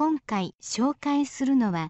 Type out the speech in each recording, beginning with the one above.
今回紹介するのは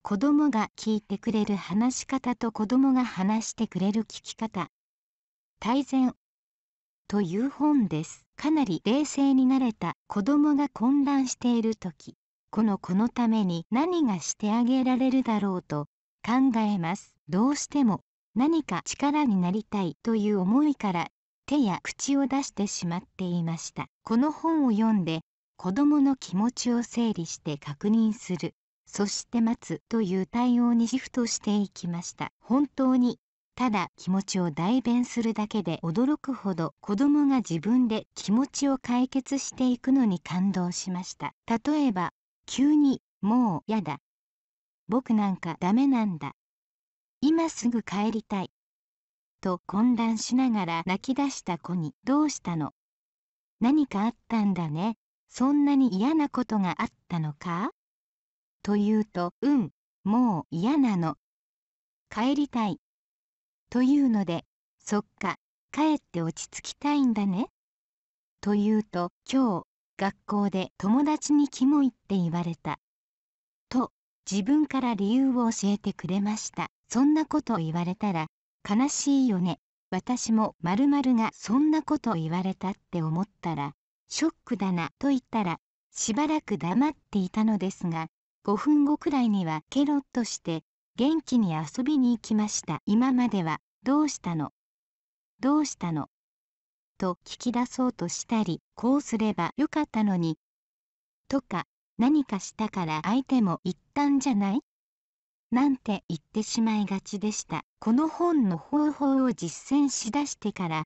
子どもが聞いてくれる話し方と子どもが話してくれる聞き方大全という本ですかなり冷静になれた子どもが混乱している時この子のために何がしてあげられるだろうと考えますどうしても何か力になりたいという思いから手や口を出してしまっていましたこの本を読んで子どもの気持ちを整理して確認するそして待つという対応にシフトしていきました本当にただ気持ちを代弁するだけで驚くほど子どもが自分で気持ちを解決していくのに感動しました例えば急に「もうやだ」「僕なんかダメなんだ」「今すぐ帰りたい」と混乱しながら泣き出した子に「どうしたの何かあったんだね」そんなに嫌なことがあったのかと言うと、うん、もう嫌なの。帰りたい。というので、そっか、帰って落ち着きたいんだね。というと、今日、学校で友達にキモいって言われた。と、自分から理由を教えてくれました。そんなこと言われたら、悲しいよね。私も〇〇がそんなこと言われたって思ったら、ショックだなと言ったらしばらく黙っていたのですが5分後くらいにはケロッとして元気に遊びに行きました今まではどうしたのどうしたのと聞き出そうとしたりこうすればよかったのにとか何かしたから相手も言ったんじゃないなんて言ってしまいがちでしたこの本の方法を実践しだしてから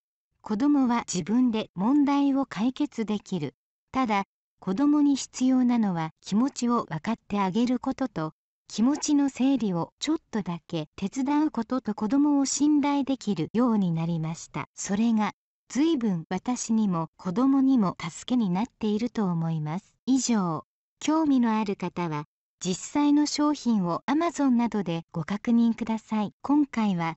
子供は自分で問題を解決できる。ただ、子供に必要なのは気持ちを分かってあげることと、気持ちの整理をちょっとだけ手伝うことと子供を信頼できるようになりました。それが、ずいぶん私にも子供にも助けになっていると思います。以上、興味のある方は、実際の商品を Amazon などでご確認ください。今回は